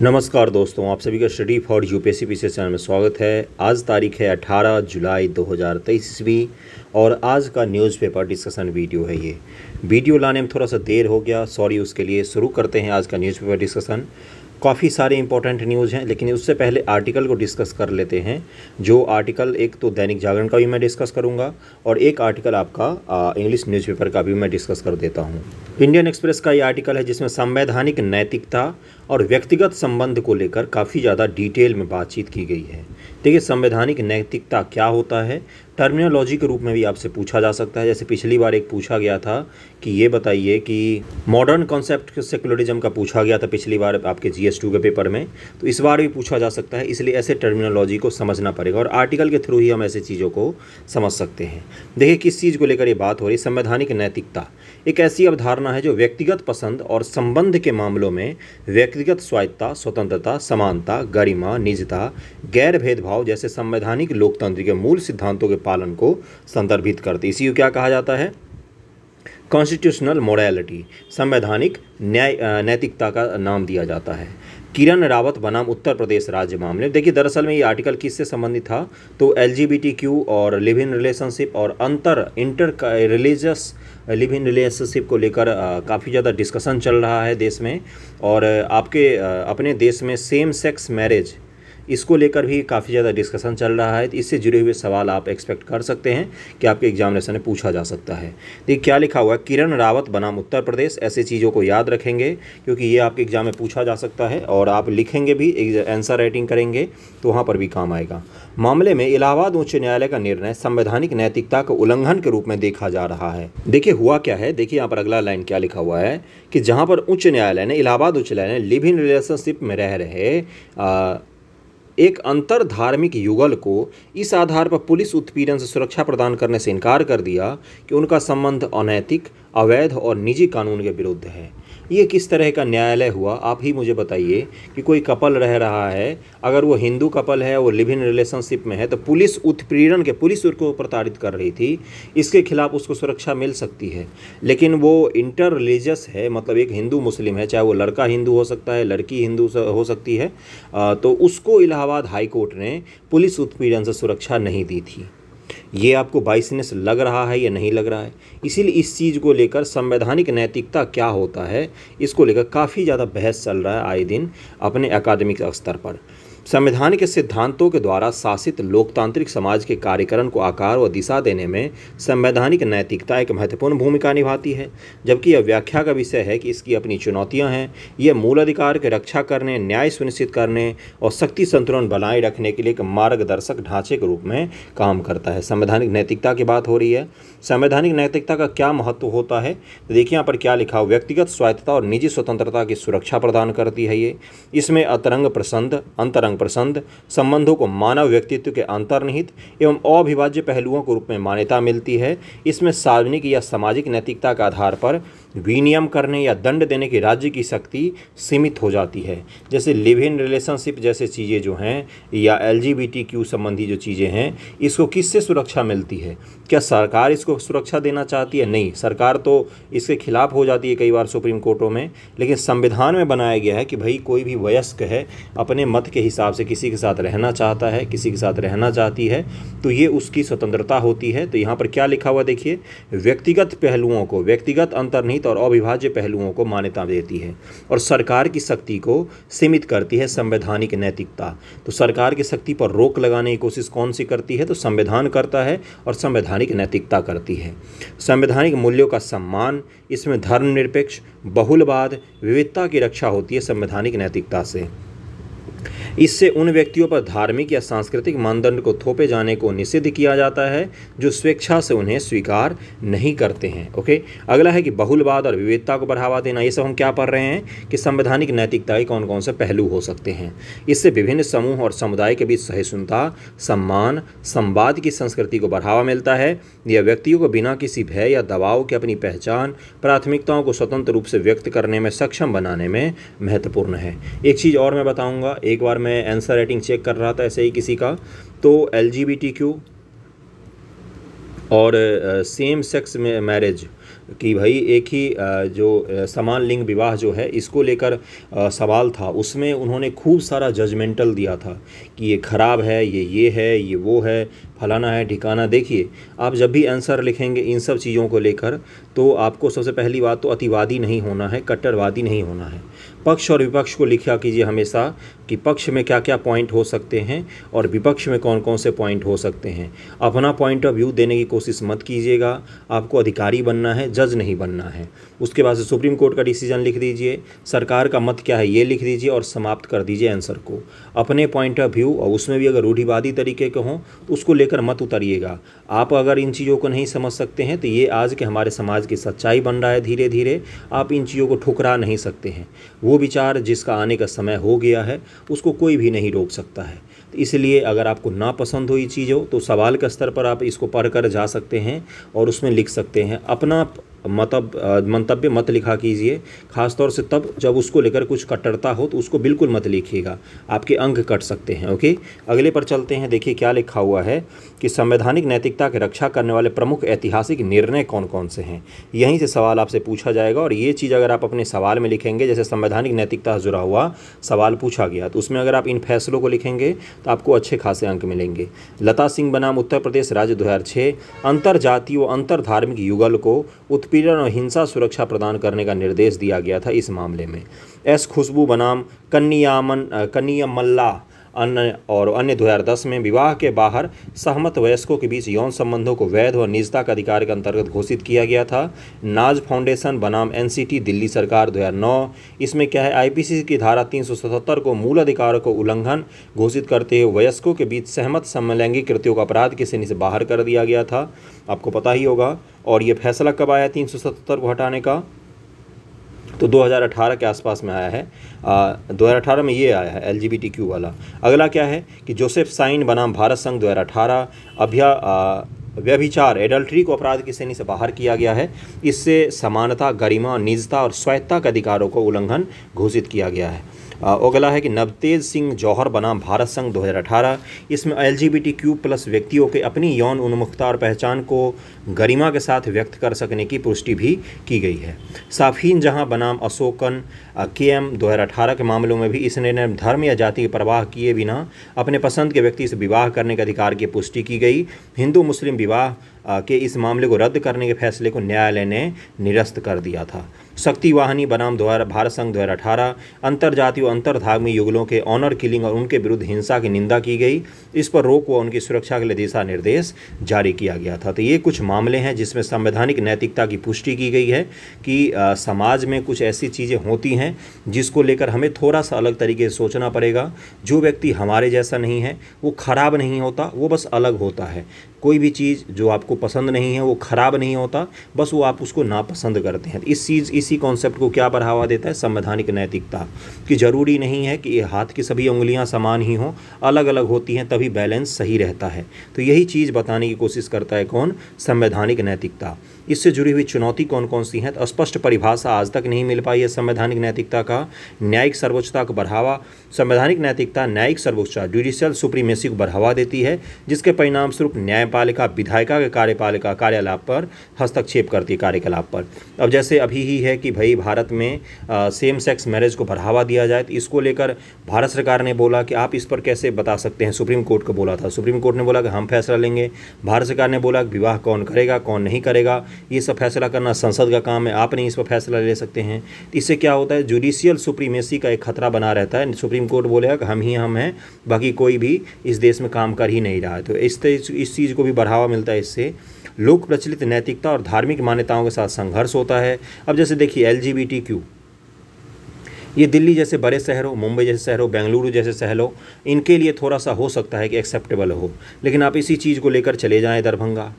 नमस्कार दोस्तों आप सभी का study for U P S channel में स्वागत है आज तारीख है 18 जुलाई 2023 ईस्वी और आज का न्यूज़पेपर डिस्कशन वीडियो है ये वीडियो लाने में थोड़ा सा देर हो गया सॉरी उसके लिए शुरू करते हैं आज का न्यूज़पेपर डिस्कशन काफ़ी सारे इंपॉर्टेंट न्यूज़ हैं लेकिन उससे पहले आर्टिकल को डिस्कस कर लेते हैं जो आर्टिकल एक तो दैनिक जागरण का भी मैं डिस्कस करूंगा और एक आर्टिकल आपका इंग्लिश न्यूज़पेपर का भी मैं डिस्कस कर देता हूं इंडियन एक्सप्रेस का ये आर्टिकल है जिसमें संवैधानिक नैतिकता और व्यक्तिगत संबंध को लेकर काफ़ी ज़्यादा डिटेल में बातचीत की गई है देखिए संवैधानिक नैतिकता क्या होता है टर्मिनोलॉजी के रूप में भी आपसे पूछा जा सकता है जैसे पिछली बार एक पूछा गया था कि ये बताइए कि मॉडर्न कॉन्सेप्ट सेकुलरिज्म का पूछा गया था पिछली बार आपके जी के पेपर में तो इस बार भी पूछा जा सकता है इसलिए ऐसे टर्मिनोलॉजी को समझना पड़ेगा और आर्टिकल के थ्रू ही हम ऐसे चीज़ों को समझ सकते हैं देखिए किस चीज़ को लेकर ये बात हो रही है संवैधानिक नैतिकता एक ऐसी अवधारणा है जो व्यक्तिगत पसंद और संबंध के मामलों में व्यक्ति व्यक्तिगत स्वायत्ता स्वतंत्रता समानता गरिमा निजता गैर भेदभाव जैसे संवैधानिक लोकतंत्र के मूल सिद्धांतों के पालन को संदर्भित करती इसी को क्या कहा जाता है कॉन्स्टिट्यूशनल मोरालिटी संवैधानिक न्याय नैतिकता का नाम दिया जाता है किरण रावत बनाम उत्तर प्रदेश राज्य मामले देखिए दरअसल में ये आर्टिकल किससे संबंधित था तो एल और लिव इन रिलेशनशिप और अंतर inter religious live in relationship को लेकर काफ़ी ज़्यादा डिस्कशन चल रहा है देश में और आपके अपने देश में सेम सेक्स मैरिज इसको लेकर भी काफ़ी ज़्यादा डिस्कशन चल रहा है तो इससे जुड़े हुए सवाल आप एक्सपेक्ट कर सकते हैं कि आपके एग्जामिनेशन में पूछा जा सकता है देखिए क्या लिखा हुआ है किरण रावत बनाम उत्तर प्रदेश ऐसी चीज़ों को याद रखेंगे क्योंकि ये आपके एग्जाम में पूछा जा सकता है और आप लिखेंगे भी आंसर राइटिंग करेंगे तो वहाँ पर भी काम आएगा मामले में इलाहाबाद उच्च न्यायालय का निर्णय संवैधानिक नैतिकता का उल्लंघन के रूप में देखा जा रहा है देखिए हुआ क्या है देखिए यहाँ पर अगला लाइन क्या लिखा हुआ है कि जहाँ पर उच्च न्यायालय ने इलाहाबाद उच्च न्यायालय ने लिव इन रिलेशनशिप में रह रहे आ, एक अंतर धार्मिक युगल को इस आधार पर पुलिस उत्पीड़न से सुरक्षा प्रदान करने से इनकार कर दिया कि उनका संबंध अनैतिक अवैध और निजी कानून के विरुद्ध है ये किस तरह का न्यायालय हुआ आप ही मुझे बताइए कि कोई कपल रह रहा है अगर वो हिंदू कपल है वो लिव इन रिलेशनशिप में है तो पुलिस उत्पीड़न के पुलिस उसको प्रताड़ित कर रही थी इसके खिलाफ उसको सुरक्षा मिल सकती है लेकिन वो इंटर रिलीजियस है मतलब एक हिंदू मुस्लिम है चाहे वो लड़का हिंदू हो सकता है लड़की हिंदू हो सकती है तो उसको इलाहाबाद हाईकोर्ट ने पुलिस उत्पीड़न से सुरक्षा नहीं दी थी ये आपको बाइसनेस लग रहा है या नहीं लग रहा है इसीलिए इस चीज़ को लेकर संवैधानिक नैतिकता क्या होता है इसको लेकर काफ़ी ज़्यादा बहस चल रहा है आए दिन अपने अकादमिक स्तर पर संविधान के सिद्धांतों के द्वारा शासित लोकतांत्रिक समाज के कार्यकरण को आकार व दिशा देने में संवैधानिक नैतिकता एक महत्वपूर्ण भूमिका निभाती है जबकि यह व्याख्या का विषय है कि इसकी अपनी चुनौतियां हैं यह मूल अधिकार की रक्षा करने न्याय सुनिश्चित करने और शक्ति संतुलन बनाए रखने के लिए एक मार्गदर्शक ढांचे के रूप में काम करता है संवैधानिक नैतिकता की बात हो रही है संवैधानिक नैतिकता का क्या महत्व होता है तो देखिए यहाँ पर क्या लिखा हो व्यक्तिगत स्वायत्तता और निजी स्वतंत्रता की सुरक्षा प्रदान करती है ये इसमें अतरंग प्रसन्न अंतरंग संग प्रसंद संबंधों को मानव व्यक्तित्व के अंतर्निहित एवं अविभाज्य पहलुओं के रूप में मान्यता मिलती है इसमें सार्वजनिक या सामाजिक नैतिकता के आधार पर विनियम करने या दंड देने की राज्य की शक्ति सीमित हो जाती है जैसे लिव इन रिलेशनशिप जैसे चीज़ें जो हैं या एल संबंधी जो चीज़ें हैं इसको किससे सुरक्षा मिलती है क्या सरकार इसको सुरक्षा देना चाहती है नहीं सरकार तो इसके खिलाफ हो जाती है कई बार सुप्रीम कोर्टों में लेकिन संविधान में बनाया गया है कि भाई कोई भी वयस्क है अपने मत के हिसाब से किसी के साथ रहना चाहता है किसी के साथ रहना चाहती है तो ये उसकी स्वतंत्रता होती है तो यहाँ पर क्या लिखा हुआ देखिए व्यक्तिगत पहलुओं को व्यक्तिगत अंतर्निहित सीमित और अविभाज्य पहलुओं को मान्यता देती है और सरकार की शक्ति को सीमित करती है संवैधानिक नैतिकता तो सरकार की शक्ति पर रोक लगाने की कोशिश कौन सी करती है तो संविधान करता है और संवैधानिक नैतिकता करती है संवैधानिक मूल्यों का सम्मान इसमें धर्मनिरपेक्ष बहुलवाद विविधता की रक्षा होती है संवैधानिक नैतिकता से इससे उन व्यक्तियों पर धार्मिक या सांस्कृतिक मानदंड को थोपे जाने को निषिद्ध किया जाता है जो स्वेच्छा से उन्हें स्वीकार नहीं करते हैं ओके अगला है कि बहुलवाद और विविधता को बढ़ावा देना ये सब हम क्या पढ़ रहे हैं कि संवैधानिक नैतिकता के कौन कौन से पहलू हो सकते हैं इससे विभिन्न समूह और समुदाय के बीच सहिष्णुता सम्मान संवाद की संस्कृति को बढ़ावा मिलता है यह व्यक्तियों को बिना किसी भय या दबाव के अपनी पहचान प्राथमिकताओं को स्वतंत्र रूप से व्यक्त करने में सक्षम बनाने में महत्वपूर्ण है एक चीज़ और मैं बताऊँगा एक बार मैं आंसर राइटिंग चेक कर रहा था ऐसे ही किसी का तो एल और सेम सेक्स में मैरिज कि भाई एक ही जो समान लिंग विवाह जो है इसको लेकर सवाल था उसमें उन्होंने खूब सारा जजमेंटल दिया था कि ये ख़राब है ये ये है ये वो है फलाना है ठिकाना देखिए आप जब भी आंसर लिखेंगे इन सब चीज़ों को लेकर तो आपको सबसे पहली बात तो अतिवादी नहीं होना है कट्टरवादी नहीं होना है पक्ष और विपक्ष को लिखा कीजिए हमेशा कि पक्ष में क्या क्या पॉइंट हो सकते हैं और विपक्ष में कौन कौन से पॉइंट हो सकते हैं अपना पॉइंट ऑफ व्यू देने की कोशिश मत कीजिएगा आपको अधिकारी बनना है जज नहीं बनना है उसके बाद से सुप्रीम कोर्ट का डिसीजन लिख दीजिए सरकार का मत क्या है ये लिख दीजिए और समाप्त कर दीजिए आंसर को अपने पॉइंट ऑफ व्यू और उसमें भी अगर रूढ़िवादी तरीके के हों तो उसको लेकर लेकर मत उतरिएगा आप अगर इन चीज़ों को नहीं समझ सकते हैं तो ये आज के हमारे समाज की सच्चाई बन रहा है धीरे धीरे आप इन चीज़ों को ठुकरा नहीं सकते हैं वो विचार जिसका आने का समय हो गया है उसको कोई भी नहीं रोक सकता है तो इसलिए अगर आपको नापसंद हो ये चीज़ हो तो सवाल के स्तर पर आप इसको पढ़ कर जा सकते हैं और उसमें लिख सकते हैं अपना मतब मंतव्य मत लिखा कीजिए खासतौर से तब जब उसको लेकर कुछ कट्टरता हो तो उसको बिल्कुल मत लिखिएगा आपके अंक कट सकते हैं ओके अगले पर चलते हैं देखिए क्या लिखा हुआ है कि संवैधानिक नैतिकता की रक्षा करने वाले प्रमुख ऐतिहासिक निर्णय कौन कौन से हैं यहीं से सवाल आपसे पूछा जाएगा और ये चीज़ अगर आप अपने सवाल में लिखेंगे जैसे संवैधानिक नैतिकता जुड़ा हुआ सवाल पूछा गया तो उसमें अगर आप इन फैसलों को लिखेंगे तो आपको अच्छे खासे अंक मिलेंगे लता सिंह बनाम उत्तर प्रदेश राज्य दो हज़ार छः अंतर जातीय व अंतर धार्मिक युगल को उत्पन्न उत्पीड़न और हिंसा सुरक्षा प्रदान करने का निर्देश दिया गया था इस मामले में एस खुशबू बनाम कन्यामन कन्यामल्ला अन्य और अन्य 2010 में विवाह के बाहर सहमत वयस्कों के बीच यौन संबंधों को वैध और निजता का अधिकार के अंतर्गत घोषित किया गया था नाज फाउंडेशन बनाम एनसीटी दिल्ली सरकार 2009 इसमें क्या है आईपीसी की धारा 377 को मूल अधिकारों को उल्लंघन घोषित करते हुए वयस्कों के बीच सहमत समलैंगिक कृत्यों का अपराध की श्रेणी से बाहर कर दिया गया था आपको पता ही होगा और ये फैसला कब आया तीन को हटाने का तो 2018 के आसपास में आया है आ, 2018 में ये आया है एल वाला अगला क्या है कि जोसेफ साइन बनाम भारत संघ 2018 अभ्या आ, व्यभिचार एडल्ट्री को अपराध की श्रेणी से बाहर किया गया है इससे समानता गरिमा निजता और स्वायत्ता के अधिकारों को उल्लंघन घोषित किया गया है अगला है कि नवतेज सिंह जौहर बनाम भारत संघ 2018 इसमें एल क्यू प्लस व्यक्तियों के अपनी यौन उन्मुखता और पहचान को गरिमा के साथ व्यक्त कर सकने की पुष्टि भी की गई है साफीन जहां बनाम अशोकन के एम दो के मामलों में भी इस निर्णय धर्म या जाति की परवाह किए बिना अपने पसंद के व्यक्ति से विवाह करने के अधिकार की पुष्टि की गई हिंदू मुस्लिम विवाह के इस मामले को रद्द करने के फैसले को न्यायालय ने निरस्त कर दिया था शक्ति वाहनी बनाम द्वारा भारत संघ दो हज़ार अठारह अंतर्जातीय अंतर्धाग्मी युगलों के ऑनर किलिंग और उनके विरुद्ध हिंसा की निंदा की गई इस पर रोक व उनकी सुरक्षा के लिए दिशा निर्देश जारी किया गया था तो ये कुछ मामले हैं जिसमें संवैधानिक नैतिकता की पुष्टि की गई है कि आ, समाज में कुछ ऐसी चीज़ें होती हैं जिसको लेकर हमें थोड़ा सा अलग तरीके से सोचना पड़ेगा जो व्यक्ति हमारे जैसा नहीं है वो खराब नहीं होता वो बस अलग होता है कोई भी चीज़ जो आपको पसंद नहीं है वो ख़राब नहीं होता बस वो आप उसको नापसंद करते हैं इस चीज़ इसी कॉन्सेप्ट को क्या बढ़ावा देता है संवैधानिक नैतिकता कि ज़रूरी नहीं है कि हाथ की सभी उंगलियां समान ही हों अलग अलग होती हैं तभी बैलेंस सही रहता है तो यही चीज़ बताने की कोशिश करता है कौन संवैधानिक नैतिकता इससे जुड़ी हुई चुनौती कौन कौन सी हैं तो स्पष्ट परिभाषा आज तक नहीं मिल पाई है संवैधानिक नैतिकता का न्यायिक सर्वोच्चता को बढ़ावा संवैधानिक नैतिकता न्यायिक सर्वोच्चता जुडिशियल सुप्रीमेसी को बढ़ावा देती है जिसके परिणामस्वरूप न्यायपालिका विधायिका के कार्यपालिका कार्यालाप पर हस्तक्षेप करती है कार्यकलाप पर अब जैसे अभी ही है कि भाई भारत में सेम सेक्स मैरिज को बढ़ावा दिया जाए तो इसको लेकर भारत सरकार ने बोला कि आप इस पर कैसे बता सकते हैं सुप्रीम कोर्ट को बोला था सुप्रीम कोर्ट ने बोला कि हम फैसला लेंगे भारत सरकार ने बोला कि विवाह कौन करेगा कौन नहीं करेगा ये सब फैसला करना संसद का काम है आप नहीं इस पर फैसला ले सकते हैं तो इससे क्या होता है जुडिशियल सुप्रीमेसी का एक खतरा बना रहता है सुप्रीम कोर्ट बोलेगा कि हम ही हम हैं बाकी कोई भी इस देश में काम कर ही नहीं रहा है तो इस इस चीज़ को भी बढ़ावा मिलता है इससे लोक प्रचलित नैतिकता और धार्मिक मान्यताओं के साथ संघर्ष होता है अब जैसे देखिए एल ये दिल्ली जैसे बड़े शहरों मुंबई जैसे शहरों बेंगलुरु जैसे शहरों इनके लिए थोड़ा सा हो सकता है कि एक्सेप्टेबल हो लेकिन आप इसी चीज़ को लेकर चले जाएं दरभंगा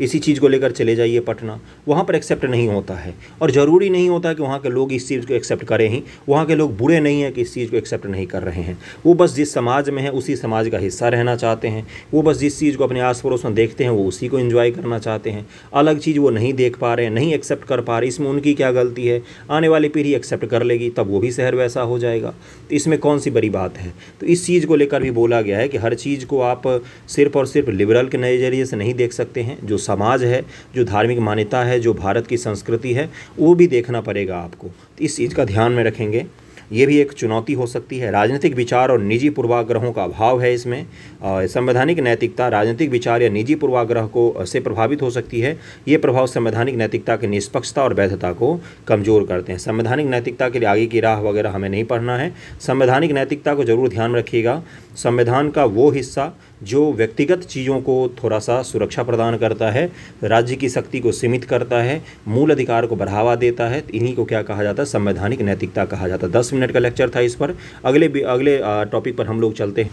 इसी चीज़ को लेकर चले जाइए पटना वहाँ पर एक्सेप्ट नहीं होता है और ज़रूरी नहीं होता कि वहाँ के लोग इस चीज़ को एक्सेप्ट करें ही वहाँ के लोग बुरे नहीं हैं कि इस चीज़ को एक्सेप्ट नहीं कर रहे हैं वो बस जिस समाज में है उसी समाज का हिस्सा रहना चाहते हैं वो बस जिस चीज़ को अपने आस पड़ोस में देखते हैं वो उसी को इन्जॉय करना चाहते हैं अलग चीज़ वो नहीं देख पा रहे हैं नहीं एक्सेप्ट कर पा रहे इसमें उनकी क्या गलती है आने वाली पीढ़ी एक्सेप्ट कर लेगी तब वो भी शहर वैसा हो जाएगा तो इसमें कौन सी बड़ी बात है तो इस चीज़ को लेकर भी बोला गया है कि हर चीज़ को आप सिर्फ और सिर्फ लिबरल के नज़रिए से नहीं देख सकते हैं जो समाज है जो धार्मिक मान्यता है जो भारत की संस्कृति है वो भी देखना पड़ेगा आपको तो इस चीज़ का ध्यान में रखेंगे ये भी एक चुनौती हो सकती है राजनीतिक विचार और निजी पूर्वाग्रहों का अभाव है इसमें संवैधानिक नैतिकता राजनीतिक विचार या निजी पूर्वाग्रह को से प्रभावित हो सकती है ये प्रभाव संवैधानिक नैतिकता के निष्पक्षता और वैधता को कमजोर करते हैं संवैधानिक नैतिकता के लिए आगे की राह वगैरह हमें नहीं पढ़ना है संवैधानिक नैतिकता को जरूर ध्यान रखिएगा संविधान का वो हिस्सा जो व्यक्तिगत चीज़ों को थोड़ा सा सुरक्षा प्रदान करता है राज्य की शक्ति को सीमित करता है मूल अधिकार को बढ़ावा देता है तो इन्हीं को क्या कहा जाता है संवैधानिक नैतिकता कहा जाता है दस मिनट का लेक्चर था इस पर अगले अगले टॉपिक पर हम लोग चलते हैं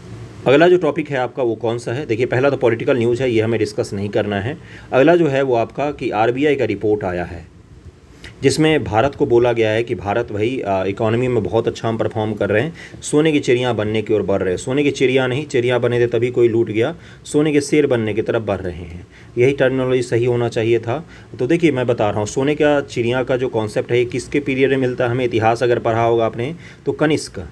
अगला जो टॉपिक है आपका वो कौन सा है देखिए पहला तो पॉलिटिकल न्यूज़ है ये हमें डिस्कस नहीं करना है अगला जो है वो आपका कि आरबीआई का रिपोर्ट आया है जिसमें भारत को बोला गया है कि भारत भाई इकोनॉमी में बहुत अच्छा हम परफॉर्म कर रहे हैं सोने की चिड़ियाँ बनने की ओर बढ़ रहे हैं सोने की चिड़िया नहीं चिड़िया बने थे तभी कोई लूट गया सोने के शेर बनने की तरफ बढ़ रहे हैं यही टर्मिनोलॉजी सही होना चाहिए था तो देखिए मैं बता रहा हूँ सोने का चिड़िया का जो कॉन्सेप्ट है किसके पीरियड में मिलता है हमें इतिहास अगर पढ़ा होगा आपने तो कनिष्क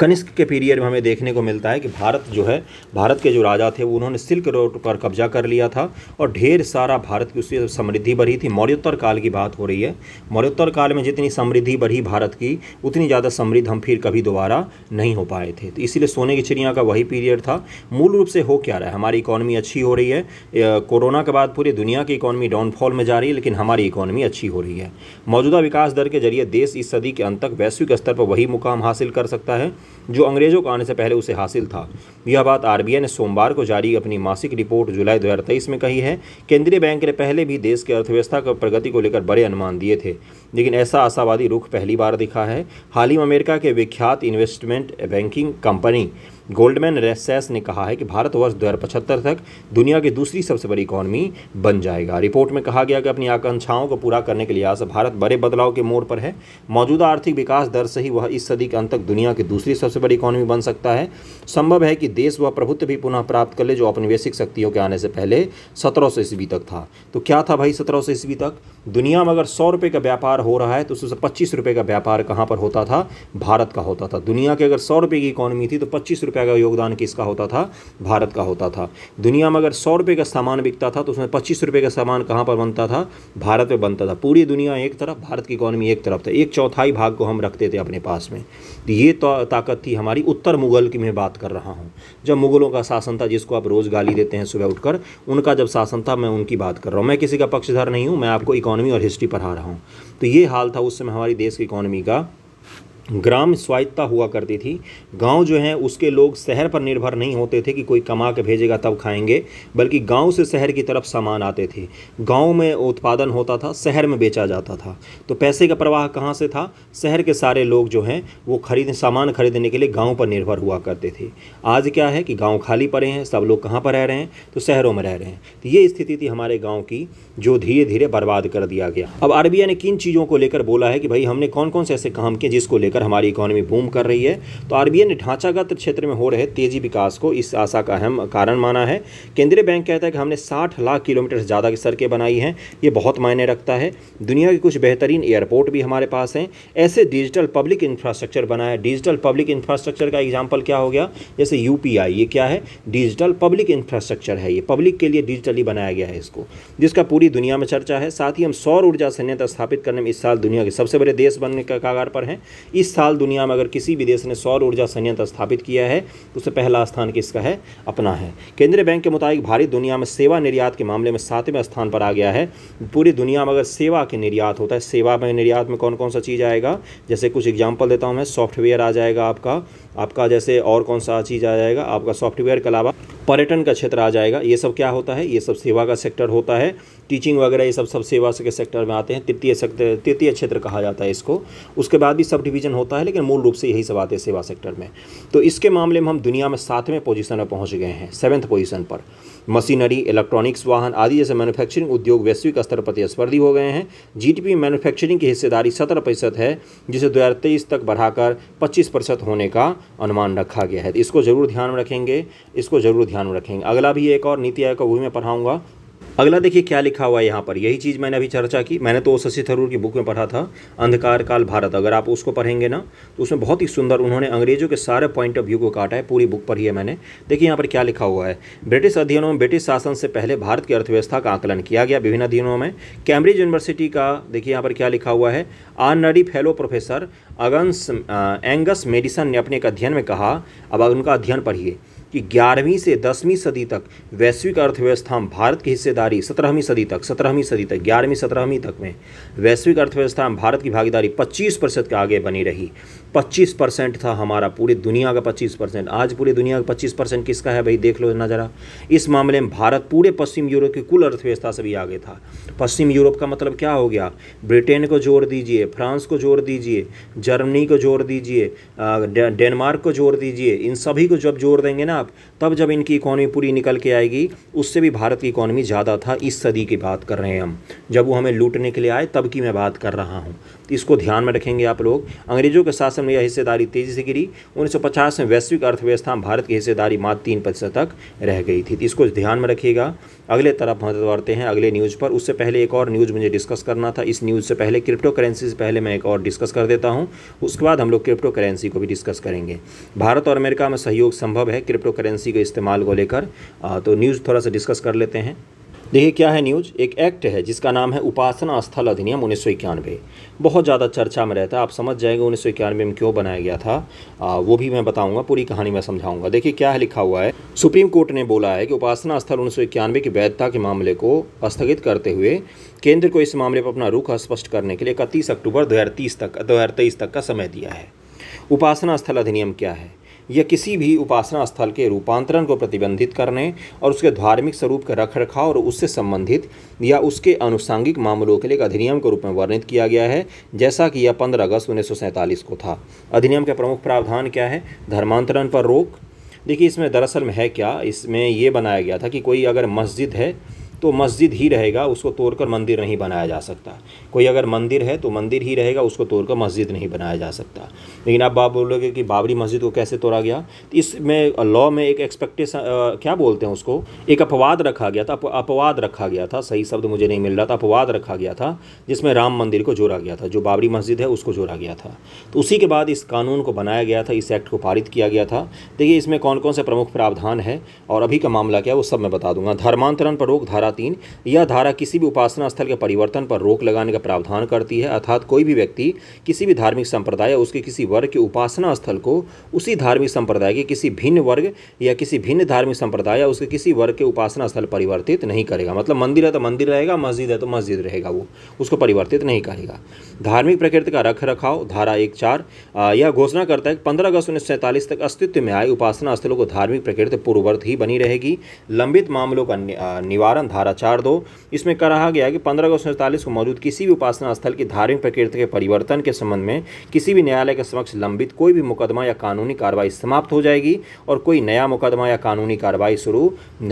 कनिष्क के पीरियड में हमें देखने को मिलता है कि भारत जो है भारत के जो राजा थे उन्होंने सिल्क रोड पर कब्जा कर लिया था और ढेर सारा भारत की उससे समृद्धि बढ़ी थी मौर्योत्तर काल की बात हो रही है मौर्योत्तर काल में जितनी समृद्धि बढ़ी भारत की उतनी ज़्यादा समृद्ध हम फिर कभी दोबारा नहीं हो पाए थे तो इसीलिए सोने की चिड़िया का वही पीरियड था मूल रूप से हो क्या रहा है हमारी इकॉनमी अच्छी हो रही है कोरोना के बाद पूरी दुनिया की इकॉनमी डाउनफॉल में जा रही है लेकिन हमारी इकॉनमी अच्छी हो रही है मौजूदा विकास दर के जरिए देश इस सदी के अंत तक वैश्विक स्तर पर वही मुकाम हासिल कर सकता है जो अंग्रेज़ों का आने से पहले उसे हासिल था यह बात आरबीआई ने सोमवार को जारी अपनी मासिक रिपोर्ट जुलाई दो में कही है केंद्रीय बैंक ने पहले भी देश की अर्थव्यवस्था की प्रगति को लेकर बड़े अनुमान दिए थे लेकिन ऐसा आशावादी रुख पहली बार दिखा है हाल ही में अमेरिका के विख्यात इन्वेस्टमेंट बैंकिंग कंपनी गोल्डमैन रेसेस ने कहा है कि भारत वर्ष दो तक दुनिया की दूसरी सबसे बड़ी इकॉनमी बन जाएगा रिपोर्ट में कहा गया कि अपनी आकांक्षाओं को पूरा करने के लिहाज से भारत बड़े बदलाव के मोड़ पर है मौजूदा आर्थिक विकास दर से ही वह इस सदी के अंत तक दुनिया की दूसरी सबसे बड़ी इकॉनमी बन सकता है संभव है कि देश वह प्रभुत्व भी पुनः प्राप्त कर ले जो औपनिवेशिक शक्तियों के आने से पहले सत्रह सौ ईस्वी तक था तो क्या था भाई सत्रह सौ ईस्वी तक दुनिया में अगर सौ रुपये का व्यापार हो रहा है तो उससे पच्चीस रुपये का व्यापार कहाँ पर होता था भारत का होता था दुनिया के अगर सौ रुपये की इकॉनमी थी तो पच्चीस रुपये का योगदान किसका होता था भारत का होता था दुनिया में अगर सौ रुपये का सामान बिकता था तो उसमें पच्चीस रुपये का सामान कहाँ पर बनता था भारत में बनता था पूरी दुनिया एक तरफ भारत की इकोनॉमी एक तरफ था एक चौथाई भाग को हम रखते थे अपने पास में तो ये तो ताकत थी हमारी उत्तर मुगल की मैं बात कर रहा हूँ जब मुगलों का शासन था जिसको आप रोज़ गाली देते हैं सुबह उठकर उनका जब शासन था मैं उनकी बात कर रहा हूँ मैं किसी का पक्षधर नहीं हूँ मैं आपको इकोनॉमी और हिस्ट्री पढ़ा रहा हूँ तो ये हाल था उस समय हमारी देश की इकोनॉमी का ग्राम स्वायत्ता हुआ करती थी गांव जो है उसके लोग शहर पर निर्भर नहीं होते थे कि कोई कमा के भेजेगा तब खाएंगे बल्कि गांव से शहर की तरफ सामान आते थे गांव में उत्पादन होता था शहर में बेचा जाता था तो पैसे का प्रवाह कहां से था शहर के सारे लोग जो हैं वो खरीद सामान खरीदने के लिए गाँव पर निर्भर हुआ करते थे आज क्या है कि गाँव खाली पड़े हैं सब लोग कहाँ पर रह रहे हैं तो शहरों में रह रहे हैं तो ये स्थिति थी हमारे गाँव की जो धीरे धीरे बर्बाद कर दिया गया अब आर ने किन चीज़ों को लेकर बोला है कि भाई हमने कौन कौन से ऐसे काम किए जिसको लेकर लेकर हमारी इकोनॉमी बूम कर रही है तो आरबीआई ने ढांचागत क्षेत्र में हो रहे तेज़ी विकास को इस आशा का अहम कारण माना है केंद्रीय बैंक कहता है कि हमने साठ लाख किलोमीटर से ज़्यादा की सड़कें बनाई हैं ये बहुत मायने रखता है दुनिया के कुछ बेहतरीन एयरपोर्ट भी हमारे पास हैं ऐसे डिजिटल पब्लिक इंफ्रास्ट्रक्चर बनाया डिजिटल पब्लिक इंफ्रास्ट्रक्चर का एग्जाम्पल क्या हो गया जैसे यू ये क्या है डिजिटल पब्लिक इंफ्रास्ट्रक्चर है ये पब्लिक के लिए डिजिटली बनाया गया है इसको जिसका पूरी दुनिया में चर्चा है साथ ही हम सौर ऊर्जा संयंत्र स्थापित करने में इस साल दुनिया के सबसे बड़े देश बनने का कागार पर हैं इस साल दुनिया में अगर किसी भी देश ने सौर ऊर्जा संयंत्र स्थापित किया है तो उससे पहला स्थान किसका है अपना है केंद्रीय बैंक के मुताबिक भारत दुनिया में सेवा निर्यात के मामले में सातवें स्थान पर आ गया है पूरी दुनिया में अगर सेवा के निर्यात होता है सेवा में निर्यात में कौन कौन सा चीज़ आएगा जैसे कुछ एग्जाम्पल देता हूँ मैं सॉफ्टवेयर आ जाएगा आपका आपका जैसे और कौन सा चीज़ आ जाएगा आपका सॉफ्टवेयर के अलावा पर्यटन का क्षेत्र आ जाएगा ये सब क्या होता है ये सब सेवा का सेक्टर होता है टीचिंग वगैरह ये सब सब सेवा के सेक्टर में आते हैं तृतीय सेक्टर तृतीय क्षेत्र कहा जाता है इसको उसके बाद भी सब डिवीजन होता है लेकिन मूल रूप से यही सब आते हैं सेवा सेक्टर में तो इसके मामले में हम दुनिया में सातवें पोजिशन में पहुँच गए हैं सेवन्थ पोजीशन पर मशीनरी इलेक्ट्रॉनिक्स वाहन आदि जैसे मैनुफैक्चरिंग उद्योग वैश्विक स्तर प्रतिस्पर्धी हो गए हैं पी मैन्युफैक्चरिंग की हिस्सेदारी सत्रह प्रतिशत है जिसे दो तक बढ़ाकर पच्चीस प्रतिशत होने का अनुमान रखा गया है इसको ज़रूर ध्यान में रखेंगे इसको ज़रूर ध्यान में रखेंगे अगला भी एक और नीति आयोग का वही मैं पढ़ाऊँगा अगला देखिए क्या लिखा हुआ है यहाँ पर यही चीज़ मैंने अभी चर्चा की मैंने तो शशि थरूर की बुक में पढ़ा था अंधकार काल भारत अगर आप उसको पढ़ेंगे ना तो उसमें बहुत ही सुंदर उन्होंने अंग्रेजों के सारे पॉइंट ऑफ व्यू को काटा है पूरी बुक पढ़ी है मैंने देखिए यहाँ पर क्या लिखा हुआ है ब्रिटिश अध्ययनों में ब्रिटिश शासन से पहले भारत की अर्थव्यवस्था का आकलन किया गया विभिन्न अध्ययनों में कैम्ब्रिज यूनिवर्सिटी का देखिए यहाँ पर क्या लिखा हुआ है आनरी फेलो प्रोफेसर अगंस एंगस मेडिसन ने अपने एक अध्ययन में कहा अब उनका अध्ययन पढ़िए कि ग्यारहवीं से दसवीं सदी तक वैश्विक अर्थव्यवस्था में भारत की हिस्सेदारी सत्रहवीं सदी तक सत्रहवीं सदी तक ग्यारहवीं सत्रहवीं तक में वैश्विक अर्थव्यवस्था में भारत की भागीदारी पच्चीस प्रतिशत के आगे बनी रही 25 परसेंट था हमारा पूरी दुनिया का 25 परसेंट आज पूरी दुनिया का 25 परसेंट किसका है भाई देख लो ना जरा इस मामले में भारत पूरे पश्चिम यूरोप की कुल अर्थव्यवस्था से भी आगे था पश्चिम यूरोप का मतलब क्या हो गया ब्रिटेन को जोड़ दीजिए फ्रांस को जोड़ दीजिए जर्मनी को जोड़ दीजिए डेनमार्क को जोड़ दीजिए इन सभी को जब जोड़ देंगे ना आप तब जब इनकी इकोनॉमी पूरी निकल के आएगी उससे भी भारत की इकोनॉमी ज़्यादा था इस सदी की बात कर रहे हैं हम जब वो हमें लूटने के लिए आए तब की मैं बात कर रहा हूँ तो इसको ध्यान में रखेंगे आप लोग अंग्रेजों के शासन में यह हिस्सेदारी तेजी से गिरी 1950 में वैश्विक अर्थव्यवस्था में भारत की हिस्सेदारी मात्र तीन प्रतिशत तक रह गई थी तो इसको ध्यान में रखिएगा अगले तरफ मदद बढ़ते हैं अगले न्यूज़ पर उससे पहले एक और न्यूज़ मुझे डिस्कस करना था इस न्यूज़ से पहले क्रिप्टो करेंसी से पहले मैं एक और डिस्कस कर देता हूँ उसके बाद हम लोग क्रिप्टो करेंसी को भी डिस्कस करेंगे भारत और अमेरिका में सहयोग संभव है क्रिप्टो करेंसी के इस्तेमाल को लेकर तो न्यूज़ थोड़ा सा डिस्कस कर लेते हैं देखिए क्या है न्यूज एक एक्ट है जिसका नाम है उपासना स्थल अधिनियम उन्नीस सौ इक्यानवे बहुत ज़्यादा चर्चा में रहता है आप समझ जाएंगे उन्नीस सौ इक्यानवे में क्यों बनाया गया था आ, वो भी मैं बताऊंगा पूरी कहानी मैं समझाऊंगा देखिए क्या है लिखा हुआ है सुप्रीम कोर्ट ने बोला है कि उपासना स्थल उन्नीस सौ इक्यानवे की वैधता के मामले को स्थगित करते हुए केंद्र को इस मामले पर अपना रुख स्पष्ट करने के लिए इकतीस अक्टूबर दो तक दो तक का समय दिया है उपासना स्थल अधिनियम क्या है या किसी भी उपासना स्थल के रूपांतरण को प्रतिबंधित करने और उसके धार्मिक स्वरूप का रख रखाव और उससे संबंधित या उसके अनुसांगिक मामलों के लिए अधिनियम के रूप में वर्णित किया गया है जैसा कि यह पंद्रह अगस्त उन्नीस को था अधिनियम के प्रमुख प्रावधान क्या है धर्मांतरण पर रोक देखिए इसमें दरअसल में है क्या इसमें यह बनाया गया था कि कोई अगर मस्जिद है तो मस्जिद ही रहेगा उसको तोड़कर मंदिर नहीं बनाया जा सकता कोई अगर मंदिर है तो मंदिर ही रहेगा उसको तोड़कर मस्जिद नहीं बनाया जा सकता लेकिन आप बाप बोलोगे कि बाबरी मस्जिद को कैसे तोड़ा गया तो इसमें लॉ में एक एक्सपेक्टेशन क्या बोलते हैं उसको एक अपवाद रखा गया था अपवाद रखा गया था सही शब्द मुझे नहीं मिल रहा था अपवाद रखा गया था जिसमें राम मंदिर को जोड़ा गया था जो बाबरी मस्जिद है उसको जोड़ा गया था तो उसी के बाद इस कानून को बनाया गया था इस एक्ट को पारित किया गया था देखिए इसमें कौन कौन से प्रमुख प्रावधान है और अभी का मामला क्या है वो सब मैं बता दूंगा धर्मांतरण पर रोक धारा तीन यह धारा किसी भी उपासना स्थल के परिवर्तन पर रोक लगाने का प्रावधान करती है अर्थात कोई भी व्यक्ति किसी भी धार्मिक संप्रदाय या उसके किसी वर्ग के उपासना स्थल को उसी धार्मिक संप्रदाय के किसी भिन्न वर्ग या किसी भिन्न धार्मिक संप्रदाय या उसके किसी वर्ग के उपासना स्थल परिवर्तित नहीं करेगा मतलब मंदिर है तो मंदिर रहेगा मस्जिद है तो मस्जिद रहेगा वो उसको परिवर्तित नहीं करेगा धार्मिक प्रकृति का रख रखाव धारा एक चार यह घोषणा करता है कि पंद्रह अगस्त उन्नीस तक अस्तित्व में आए उपासना स्थलों को धार्मिक प्रकृति पूर्ववर्त ही बनी रहेगी लंबित मामलों का निवारण धारा चार दो इसमें कहा गया कि पंद्रह अगस्त उनतालीस को मौजूद किसी भी उपासना स्थल की धार्मिक प्रकृति के परिवर्तन के संबंध में किसी भी न्यायालय के समक्ष लंबित कोई भी मुकदमा या कानूनी कार्रवाई समाप्त हो जाएगी और कोई नया मुकदमा या कानूनी कार्रवाई शुरू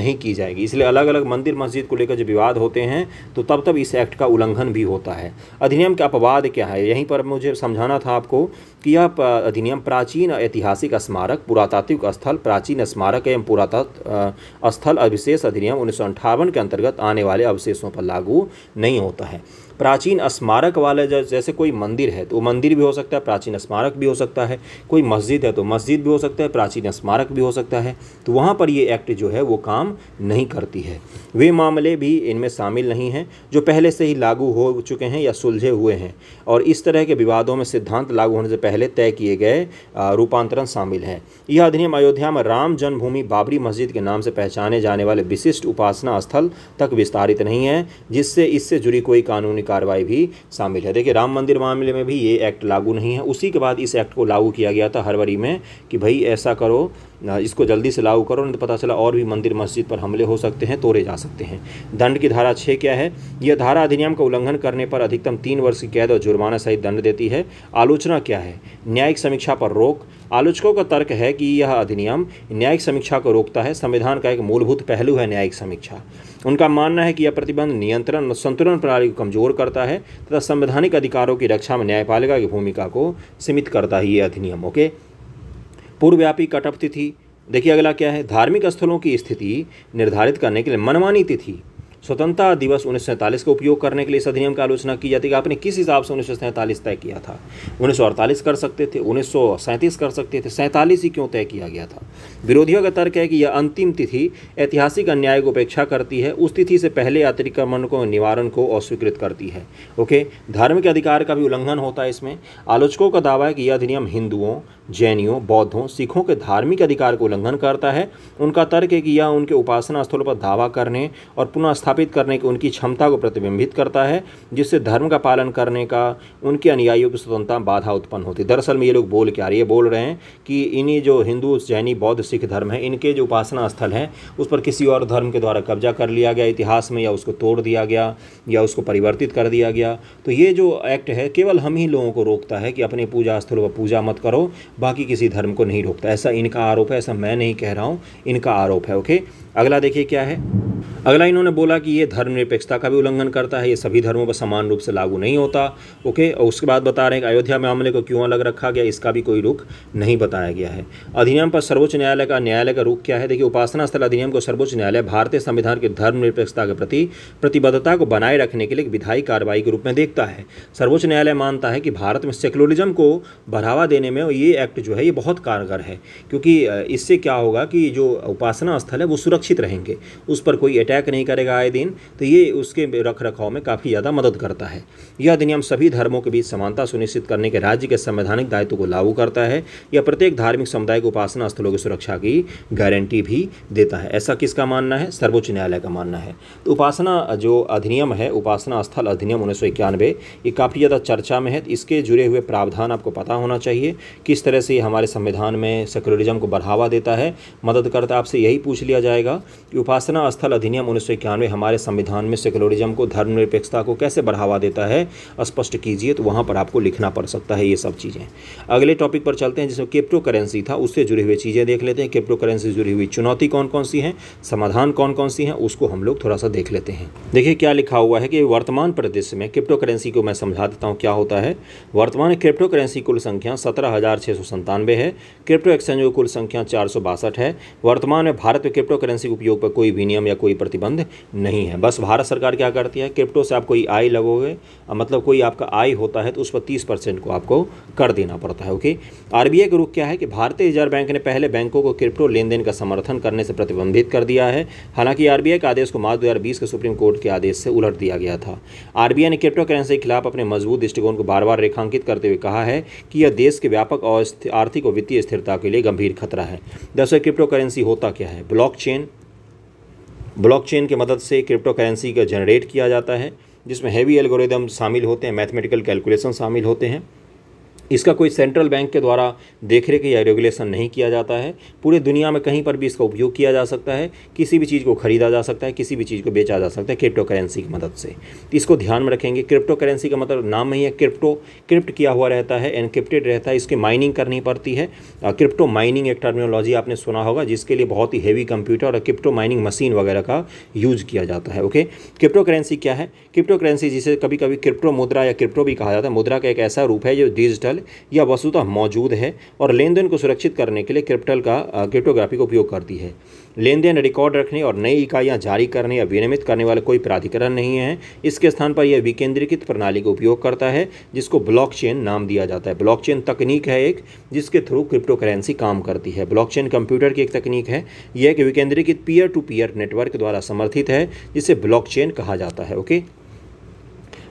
नहीं की जाएगी इसलिए अलग अलग मंदिर मस्जिद को लेकर जब विवाद होते हैं तो तब तब इस एक्ट का उल्लंघन भी होता है अधिनियम का अपवाद क्या है यहीं पर मुझे समझाना था आपको कि यह अधिनियम प्राचीन ऐतिहासिक स्मारक पुरातात्विक स्थल प्राचीन स्मारक एवं पुरातत्व स्थल अविशेष अधिनियम उन्नीस के अंतर्गत अंतर्गत आने वाले अवशेषों पर लागू नहीं होता है प्राचीन स्मारक वाले जैसे कोई मंदिर है तो मंदिर भी हो सकता है प्राचीन स्मारक भी हो सकता है कोई मस्जिद है तो मस्जिद भी हो सकता है प्राचीन स्मारक भी हो सकता है तो वहाँ पर ये एक्ट जो है वो काम नहीं करती है वे मामले भी इनमें शामिल नहीं हैं जो पहले से ही लागू हो चुके हैं या सुलझे हुए हैं और इस तरह के विवादों में सिद्धांत लागू होने से पहले तय किए गए रूपांतरण शामिल हैं यह अधिनियम अयोध्या में राम जन्मभूमि बाबरी मस्जिद के नाम से पहचाने जाने वाले विशिष्ट उपासना स्थल तक विस्तारित नहीं है जिससे इससे जुड़ी कोई कानूनी कार्रवाई भी शामिल है देखिए राम मंदिर मामले में भी ये एक्ट लागू नहीं है उसी के बाद इस एक्ट को लागू किया गया था हरवरी में कि भाई ऐसा करो इसको जल्दी से लागू करो नहीं तो पता चला और भी मंदिर मस्जिद पर हमले हो सकते हैं तोड़े जा सकते हैं दंड की धारा छः क्या है यह धारा अधिनियम का उल्लंघन करने पर अधिकतम तीन वर्ष की कैद और जुर्माना सहित दंड देती है आलोचना क्या है न्यायिक समीक्षा पर रोक आलोचकों का तर्क है कि यह अधिनियम न्यायिक समीक्षा को रोकता है संविधान का एक मूलभूत पहलू है न्यायिक समीक्षा उनका मानना है कि यह प्रतिबंध नियंत्रण और संतुलन प्रणाली को कमजोर करता है तथा संवैधानिक अधिकारों की रक्षा में न्यायपालिका की भूमिका को सीमित करता है ये अधिनियम ओके पूर्वव्यापी कटअप तिथि देखिए अगला क्या है धार्मिक स्थलों की स्थिति निर्धारित करने के लिए मनमानी तिथि स्वतंत्रता दिवस उन्नीस का उपयोग करने के लिए इस अधिनियम की आलोचना की जाती है कि आपने किस हिसाब से उन्नीस तय किया था उन्नीस कर सकते थे उन्नीस कर सकते थे सैंतालीस ही क्यों तय किया गया था विरोधियों का तर्क है कि यह अंतिम तिथि ऐतिहासिक अन्याय को अपेक्षा करती है उस तिथि से पहले अतिक्रमण को निवारण को अस्वीकृत करती है ओके धर्म के अधिकार का भी उल्लंघन होता है इसमें आलोचकों का दावा है कि यह अधिनियम हिंदुओं जैनियों बौद्धों सिखों के धार्मिक अधिकार को उल्लंघन करता है उनका तर्क है कि यह उनके उपासना स्थलों पर दावा करने और पुनः स्थापित करने की उनकी क्षमता को प्रतिबिंबित करता है जिससे धर्म का पालन करने का उनके अनुयायियों की स्वतंत्रता बाधा उत्पन्न होती है दरअसल में ये लोग बोल के आ रही है बोल रहे हैं कि इन्हीं जो हिंदू जैनी बौद्ध सिख धर्म है इनके जो उपासना स्थल हैं उस पर किसी और धर्म के द्वारा कब्जा कर लिया गया इतिहास में या उसको तोड़ दिया गया या उसको परिवर्तित कर दिया गया तो ये जो एक्ट है केवल हम ही लोगों को रोकता है कि अपने पूजा स्थलों पर पूजा मत करो बाकी किसी धर्म को नहीं रोकता ऐसा इनका आरोप है ऐसा मैं नहीं कह रहा हूँ इनका आरोप है ओके अगला देखिए क्या है अगला इन्होंने बोला कि ये धर्मनिरपेक्षता का भी उल्लंघन करता है ये सभी धर्मों पर समान रूप से लागू नहीं होता ओके और उसके बाद बता रहे हैं कि अयोध्या मामले को क्यों अलग रखा गया इसका भी कोई रुख नहीं बताया गया है अधिनियम पर सर्वोच्च न्यायालय का न्यायालय का रुख क्या है देखिए उपासना स्थल अधिनियम को सर्वोच्च न्यायालय भारतीय संविधान धर्म धर्मनिरपेक्षता के प्रति प्रतिबद्धता को बनाए रखने के लिए विधायी कार्रवाई के रूप में देखता है सर्वोच्च न्यायालय मानता है कि भारत में सेकुलरिज्म को बढ़ावा देने में ये एक्ट जो है ये बहुत कारगर है क्योंकि इससे क्या होगा कि जो उपासना स्थल है वो सुरक्षित रहेंगे उस पर कोई अटैक अटैक नहीं करेगा आए दिन तो ये उसके रख रखाव में काफ़ी ज़्यादा मदद करता है यह अधिनियम सभी धर्मों के बीच समानता सुनिश्चित करने के राज्य के संवैधानिक दायित्व को लागू करता है यह प्रत्येक धार्मिक समुदाय को उपासना स्थलों की सुरक्षा की गारंटी भी देता है ऐसा किसका मानना है सर्वोच्च न्यायालय का मानना है तो उपासना जो अधिनियम है उपासना स्थल अधिनियम उन्नीस सौ इक्यानवे ये काफ़ी ज़्यादा चर्चा में है तो इसके जुड़े हुए प्रावधान आपको पता होना चाहिए किस तरह से हमारे संविधान में सेक्युलरिज्म को बढ़ावा देता है मदद करता आपसे यही पूछ लिया जाएगा कि उपासना स्थल अधिनियम अधिनियम उन्नीस हमारे संविधान में सेकुलरिज्म को धर्मनिरपेक्षता को कैसे बढ़ावा देता है स्पष्ट कीजिए तो वहाँ पर आपको लिखना पड़ सकता है ये सब चीज़ें अगले टॉपिक पर चलते हैं जिसमें क्रिप्टो करेंसी था उससे जुड़ी हुई चीज़ें देख लेते हैं क्रिप्टो करेंसी से जुड़ी हुई चुनौती कौन कौन सी हैं समाधान कौन कौन सी हैं उसको हम लोग थोड़ा सा देख लेते हैं देखिए क्या लिखा हुआ है कि वर्तमान परिदृश्य में क्रिप्टो करेंसी को मैं समझा देता हूँ क्या होता है वर्तमान क्रिप्टो करेंसी कुल संख्या सत्रह है क्रिप्टो एक्सचेंजों की कुल संख्या चार है वर्तमान में भारत में क्रिप्टो करेंसी के उपयोग पर कोई भी नियम या कोई प्रतिबंध नहीं है बस भारत सरकार क्या करती है क्रिप्टो से आप कोई आय लगोगे मतलब कोई आपका आय होता है तो उस पर तीस परसेंट को आपको कर देना पड़ता है ओके आर का रुख क्या है कि भारतीय रिजर्व बैंक ने पहले बैंकों को क्रिप्टो लेन देन का समर्थन करने से प्रतिबंधित कर दिया है हालांकि आर के आदेश को मार्च दो के सुप्रीम कोर्ट के आदेश से उलट दिया गया था आर ने क्रिप्टो करेंसी के खिलाफ अपने मजबूत दृष्टिकोण को बार बार रेखांकित करते हुए कहा है कि यह देश के व्यापक और आर्थिक और वित्तीय स्थिरता के लिए गंभीर खतरा है दरअसल क्रिप्टो करेंसी होता क्या है ब्लॉकचेन ब्लॉकचेन के मदद से क्रिप्टो करेंसी का जनरेट किया जाता है जिसमें हैवी एल्गोरिदम शामिल होते हैं मैथमेटिकल कैलकुलेशन शामिल होते हैं इसका कोई सेंट्रल बैंक के द्वारा देख रेख या रेगुलेशन नहीं किया जाता है पूरे दुनिया में कहीं पर भी इसका उपयोग किया जा सकता है किसी भी चीज़ को खरीदा जा सकता है किसी भी चीज़ को बेचा जा सकता है क्रिप्टो करेंसी की मदद से इसको ध्यान में रखेंगे क्रिप्टो करेंसी का मतलब नाम ही है क्रिप्टो क्रिप्ट किया हुआ रहता है एनक्रिप्टेड रहता है इसकी माइनिंग करनी पड़ती है क्रिप्टो माइनिंग एक टर्मिनोलॉजी आपने सुना होगा जिसके लिए बहुत ही हैवी कंप्यूटर और क्रिप्टो माइनिंग मशीन वगैरह का यूज़ किया जाता है ओके क्रिप्टो करेंसी क्या है क्रिप्टो करेंसी जिसे कभी कभी क्रिप्टो मुद्रा या क्रिप्टो भी कहा जाता है मुद्रा का एक ऐसा रूप है जो डिजिटल या वस्तुतः मौजूद है और लेन देन को सुरक्षित करने के लिए क्रिप्टल का क्रिप्टोग्राफी का उपयोग करती है लेन देन रिकॉर्ड रखने और नई इकाइयाँ जारी करने या विनियमित करने वाले कोई प्राधिकरण नहीं है इसके स्थान पर यह विकेंद्रीकृत प्रणाली का उपयोग करता है जिसको ब्लॉकचेन नाम दिया जाता है ब्लॉकचेन तकनीक है एक जिसके थ्रू क्रिप्टो करेंसी काम करती है ब्लॉकचेन कंप्यूटर की एक तकनीक है यह एक विकेंद्रीकृत पीयर टू पीयर नेटवर्क द्वारा समर्थित है जिसे ब्लॉक कहा जाता है ओके okay?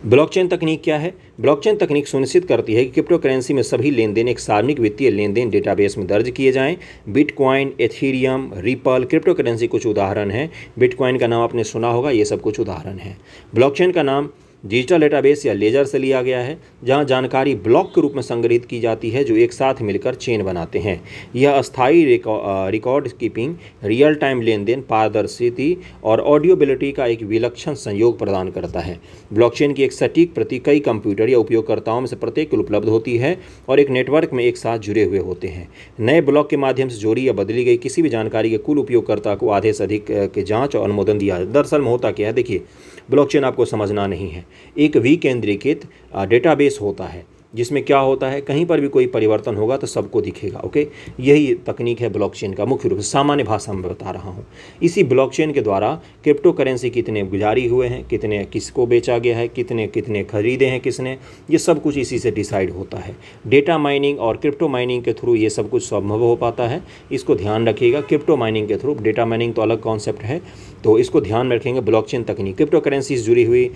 ब्लॉकचेन तकनीक क्या है ब्लॉकचेन तकनीक सुनिश्चित करती है कि क्रिप्टो करेंसी में सभी लेन देन एक सार्वजनिक वित्तीय लेन देन डेटाबेस में दर्ज किए जाएं bitcoin ethereum ripple crypto currency कुछ उदाहरण हैं बिटकॉइन का नाम आपने सुना होगा ये सब कुछ उदाहरण हैं ब्लॉकचेन का नाम डिजिटल डेटाबेस या लेजर से लिया गया है जहां जानकारी ब्लॉक के रूप में संग्रहित की जाती है जो एक साथ मिलकर चेन बनाते हैं यह अस्थाई रिकॉर्ड कीपिंग रियल टाइम लेन देन पारदर्शिती और ऑडियोबिलिटी का एक विलक्षण संयोग प्रदान करता है ब्लॉकचेन की एक सटीक प्रति कई कंप्यूटर या उपयोगकर्ताओं में से प्रत्येक के उपलब्ध होती है और एक नेटवर्क में एक साथ जुड़े हुए होते हैं नए ब्लॉक के माध्यम से जोड़ी या बदली गई किसी भी जानकारी के कुल उपयोगकर्ता को आधे से अधिक के जाँच और अनुमोदन दिया दरअसल में होता क्या है देखिए ब्लॉकचेन आपको समझना नहीं है एक विकेंद्रीकृत डेटाबेस होता है जिसमें क्या होता है कहीं पर भी कोई परिवर्तन होगा तो सबको दिखेगा ओके यही तकनीक है ब्लॉकचेन का मुख्य रूप से सामान्य भाषा में बता रहा हूँ इसी ब्लॉकचेन के द्वारा क्रिप्टो करेंसी कितने जारी हुए हैं कितने किसको बेचा गया है कितने कितने खरीदे हैं किसने ये सब कुछ इसी से डिसाइड होता है डेटा माइनिंग और क्रिप्टो माइनिंग के थ्रू ये सब कुछ संभव हो पाता है इसको ध्यान रखिएगा क्रिप्टो माइनिंग के थ्रू डेटा माइनिंग तो अलग कॉन्सेप्ट है तो इसको ध्यान में रखेंगे ब्लॉकचेन तकनीक क्रिप्टो करेंसी से जुड़ी हुई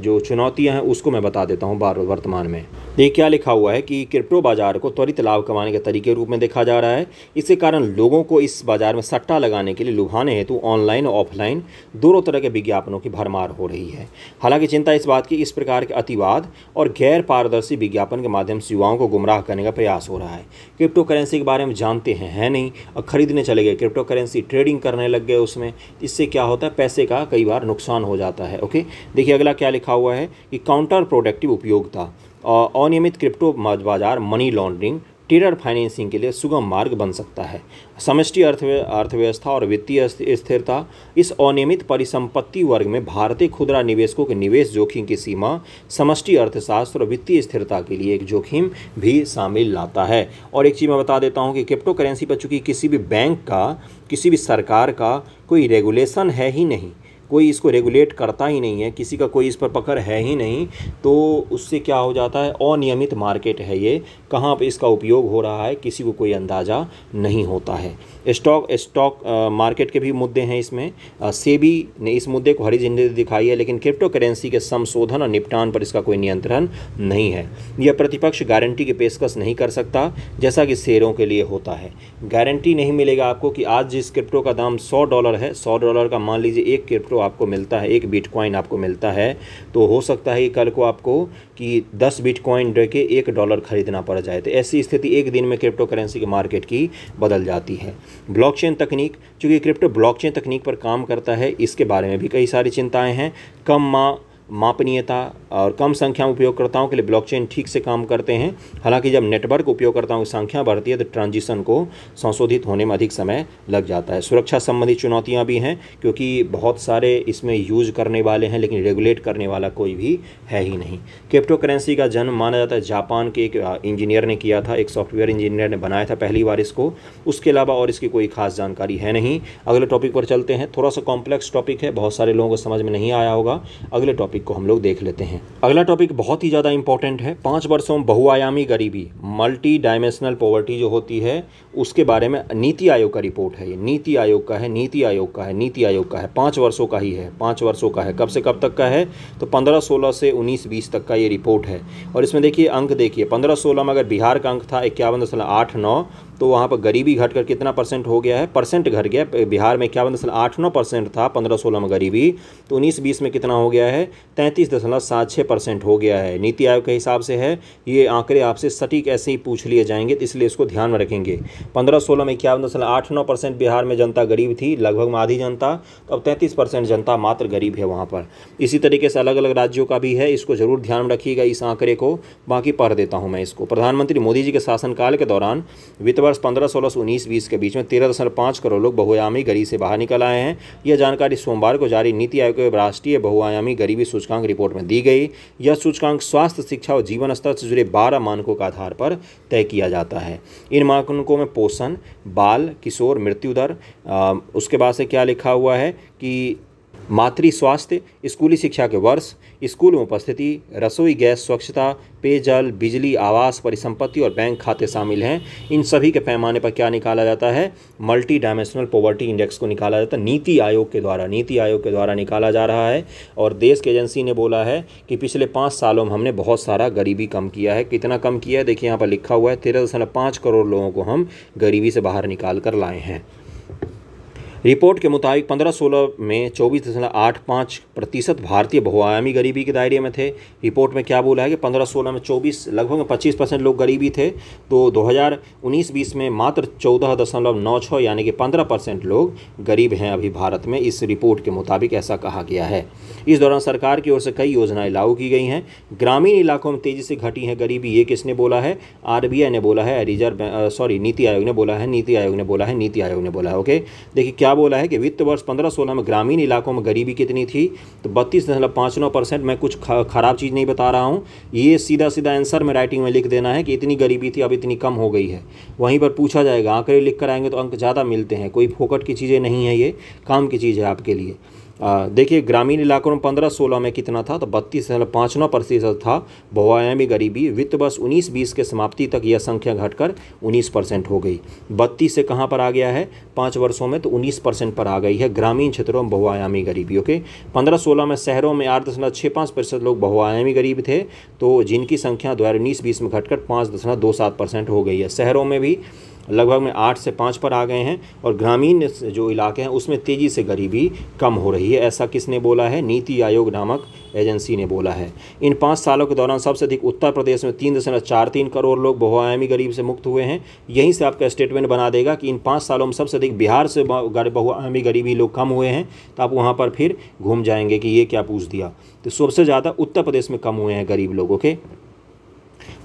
जो चुनौतियाँ हैं उसको मैं बता देता हूँ बार वर्तमान में देखिए क्या लिखा हुआ है कि क्रिप्टो बाज़ार को त्वरित लाभ कमाने के तरीके रूप में देखा जा रहा है इसके कारण लोगों को इस बाज़ार में सट्टा लगाने के लिए लुभाने हेतु ऑनलाइन और ऑफलाइन दोनों तरह के विज्ञापनों की भरमार हो रही है हालांकि चिंता इस बात की इस प्रकार के अतिवाद और गैर पारदर्शी विज्ञापन के माध्यम से युवाओं को गुमराह करने का प्रयास हो रहा है क्रिप्टो करेंसी के बारे में जानते हैं है नहीं और ख़रीदने चले गए क्रिप्टो करेंसी ट्रेडिंग करने लग गए उसमें इससे क्या होता है पैसे का कई बार नुकसान हो जाता है ओके देखिए अगला क्या लिखा हुआ है कि काउंटर प्रोडक्टिव उपयोगिता अनियमित क्रिप्टो बाजार मनी लॉन्ड्रिंग टेरर फाइनेंसिंग के लिए सुगम मार्ग बन सकता है समष्टि अर्थव्य अर्थव्यवस्था और वित्तीय स्थिरता इस अनियमित परिसंपत्ति वर्ग में भारतीय खुदरा निवेशकों के निवेश जोखिम की सीमा समष्टि अर्थशास्त्र और वित्तीय स्थिरता के लिए एक जोखिम भी शामिल लाता है और एक चीज़ मैं बता देता हूँ कि क्रिप्टो करेंसी पर चूँकि किसी भी बैंक का किसी भी सरकार का कोई रेगुलेशन है ही नहीं कोई इसको रेगुलेट करता ही नहीं है किसी का कोई इस पर पकड़ है ही नहीं तो उससे क्या हो जाता है अनियमित मार्केट है ये कहाँ पर इसका उपयोग हो रहा है किसी को कोई अंदाज़ा नहीं होता है स्टॉक स्टॉक मार्केट के भी मुद्दे हैं इसमें सेबी ने इस मुद्दे को हरी झंडी दिखाई है लेकिन क्रिप्टो करेंसी के संशोधन और निपटान पर इसका कोई नियंत्रण नहीं है यह प्रतिपक्ष गारंटी की पेशकश नहीं कर सकता जैसा कि शेयरों के लिए होता है गारंटी नहीं मिलेगा आपको कि आज जिस क्रिप्टो का दाम सौ डॉलर है सौ डॉलर का मान लीजिए एक क्रिप्टो आपको मिलता है एक बिटकॉइन आपको मिलता है तो हो सकता है कि कल को आपको कि दस बिटकॉइन दे के एक डॉलर खरीदना पड़ जाए तो ऐसी स्थिति एक दिन में क्रिप्टो करेंसी के मार्केट की बदल जाती है ब्लॉक तकनीक चूँकि क्रिप्टो ब्लॉक तकनीक पर काम करता है इसके बारे में भी कई सारी चिंताएँ हैं कम माँ मापनीयता और कम संख्या में उपयोगकर्ताओं के लिए ब्लॉकचेन ठीक से काम करते हैं हालांकि जब नेटवर्क उपयोगकर्ताओं की संख्या बढ़ती है तो ट्रांजिशन को संशोधित होने में अधिक समय लग जाता है सुरक्षा संबंधी चुनौतियाँ भी हैं क्योंकि बहुत सारे इसमें यूज करने वाले हैं लेकिन रेगुलेट करने वाला कोई भी है ही नहीं क्रिप्टो करेंसी का जन्म माना जाता है जापान के एक इंजीनियर ने किया था एक सॉफ्टवेयर इंजीनियर ने बनाया था पहली बार इसको उसके अलावा और इसकी कोई खास जानकारी है नहीं अगले टॉपिक पर चलते हैं थोड़ा सा कॉम्प्लेक्स टॉपिक है बहुत सारे लोगों को समझ में नहीं आया होगा अगले टॉपिक टॉपिक को हम लोग देख लेते हैं अगला टॉपिक बहुत ही ज़्यादा इंपॉर्टेंट है पाँच वर्षों बहुआयामी गरीबी मल्टी डायमेंशनल पॉवर्टी जो होती है उसके बारे में नीति आयोग का रिपोर्ट है ये नीति आयोग का है नीति आयोग का है नीति आयोग का है पाँच वर्षों का ही है पाँच वर्षों का है कब से कब तक का है तो पंद्रह सोलह से उन्नीस बीस तक का ये रिपोर्ट है और इसमें देखिए अंक देखिए पंद्रह सोलह में अगर बिहार का अंक था इक्यावन दशमलव आठ नौ तो वहाँ पर गरीबी घट कर कितना परसेंट हो गया है परसेंट घट गया बिहार में इक्यावन दशमलव आठ नौ परसेंट था पंद्रह सोलह में गरीबी तो उन्नीस बीस में कितना हो गया है तैंतीस दशमलव सात छः परसेंट हो गया है नीति आयोग के हिसाब से है ये आंकड़े आपसे सटीक ऐसे ही पूछ लिए जाएंगे तो इसलिए इसको ध्यान में रखेंगे पंद्रह सोलह में इक्यावन दशमलव आठ नौ परसेंट बिहार में जनता गरीब थी लगभग आधी जनता तो अब तैंतीस परसेंट जनता मात्र गरीब है वहाँ पर इसी तरीके से अलग अलग राज्यों का भी है इसको ज़रूर ध्यान रखिएगा इस आंकड़े को बाकी पढ़ देता हूँ मैं इसको प्रधानमंत्री मोदी जी के शासनकाल के दौरान वित्त वर्ष पंद्रह सोलह उन्नीस बीस के बीच में तेरह दशमलव पाँच करोड़ लोग बहुआयामी गरीब से बाहर निकल आए हैं यह जानकारी सोमवार को जारी नीति आयोग के राष्ट्रीय बहुआयामी गरीबी सूचकांक रिपोर्ट में दी गई यह सूचकांक स्वास्थ्य शिक्षा और जीवन स्तर से जुड़े बारह मानकों के आधार पर तय किया जाता है इन मानकों में पोषण बाल किशोर मृत्यु दर उसके बाद से क्या लिखा हुआ है कि मातृ स्वास्थ्य स्कूली शिक्षा के वर्ष स्कूल में उपस्थिति रसोई गैस स्वच्छता पेयजल बिजली आवास परिसंपत्ति और बैंक खाते शामिल हैं इन सभी के पैमाने पर क्या निकाला जाता है मल्टी डायमेंशनल पॉवर्टी इंडेक्स को निकाला जाता है नीति आयोग के द्वारा नीति आयोग के द्वारा निकाला जा रहा है और देश की एजेंसी ने बोला है कि पिछले पाँच सालों में हमने बहुत सारा गरीबी कम किया है कितना कम किया है देखिए यहाँ पर लिखा हुआ है तेरह करोड़ लोगों को हम गरीबी से बाहर निकाल कर लाए हैं रिपोर्ट के मुताबिक 15-16 में चौबीस दशमलव आठ पाँच प्रतिशत भारतीय बहुआयामी गरीबी के दायरे में थे रिपोर्ट में क्या बोला है कि 15-16 में 24 लगभग 25 परसेंट लोग गरीबी थे तो 2019-20 में मात्र चौदह दशमलव नौ छः यानी कि 15 परसेंट लोग गरीब हैं अभी भारत में इस रिपोर्ट के मुताबिक ऐसा कहा गया है इस दौरान सरकार की ओर से कई योजनाएँ लागू की गई हैं ग्रामीण इलाकों में तेज़ी से घटी है गरीबी ये किसने बोला है आर ने बोला है रिजर्व सॉरी नीति आयोग ने बोला है नीति आयोग ने बोला है नीति आयोग ने बोला है ओके देखिए क्या क्या बोला है कि वित्त वर्ष पंद्रह सोलह में ग्रामीण इलाकों में गरीबी कितनी थी तो बत्तीस दशमलव पाँच नौ परसेंट मैं कुछ ख़राब चीज़ नहीं बता रहा हूँ ये सीधा सीधा आंसर में राइटिंग में लिख देना है कि इतनी गरीबी थी अब इतनी कम हो गई है वहीं पर पूछा जाएगा आंकड़े लिख कर आएंगे तो अंक ज़्यादा मिलते हैं कोई फोकट की चीज़ें नहीं है ये काम की चीज़ है आपके लिए देखिए ग्रामीण इलाकों में पंद्रह सोलह में कितना था तो बत्तीस पाँच नौ प्रतिशत था बहुआयामी गरीबी वित्त वर्ष उन्नीस बीस के समाप्ति तक यह संख्या घटकर उन्नीस परसेंट हो गई बत्तीस से कहाँ पर आ गया है पाँच वर्षों में तो उन्नीस परसेंट पर आ गई है ग्रामीण क्षेत्रों में बहुआयामी गरीबी ओके पंद्रह सोलह में शहरों में आठ दशमलव छः पाँच प्रतिशत लोग बहुआयामी गरीब थे तो जिनकी संख्या दो हज़ार उन्नीस बीस में घटकर पाँच दशमलव दो सात परसेंट हो गई है शहरों में भी लगभग में आठ से पाँच पर आ गए हैं और ग्रामीण जो इलाके हैं उसमें तेज़ी से गरीबी कम हो रही है ऐसा किसने बोला है नीति आयोग नामक एजेंसी ने बोला है इन पाँच सालों के दौरान सबसे अधिक उत्तर प्रदेश में तीन दशमलव चार तीन करोड़ लोग बहुआयामी गरीब से मुक्त हुए हैं यहीं से आपका स्टेटमेंट बना देगा कि इन पाँच सालों में सबसे अधिक बिहार से बहुआयामी गरीबी लोग कम हुए हैं तो आप वहाँ पर फिर घूम जाएंगे कि ये क्या पूछ दिया तो सबसे ज़्यादा उत्तर प्रदेश में कम हुए हैं गरीब लोग ओके